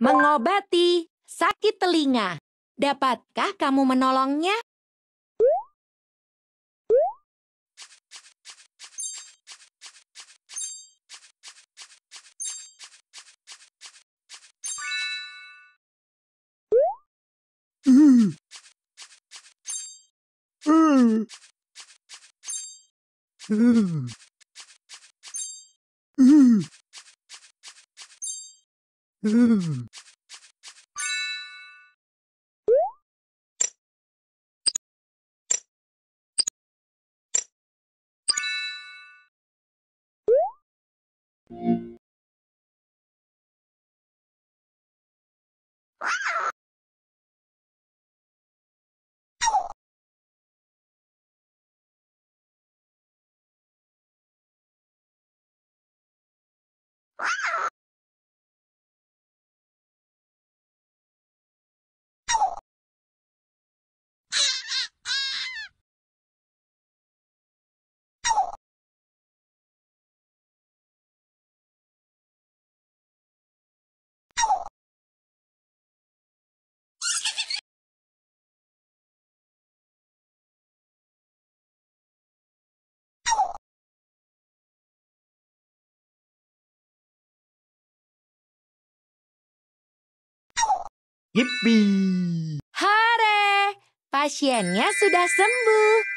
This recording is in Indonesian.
Mengobati sakit telinga. Dapatkah kamu menolongnya? Mm. Ooh. Mm-hmm. Yippee! Hore! Pasiennya sudah sembuh.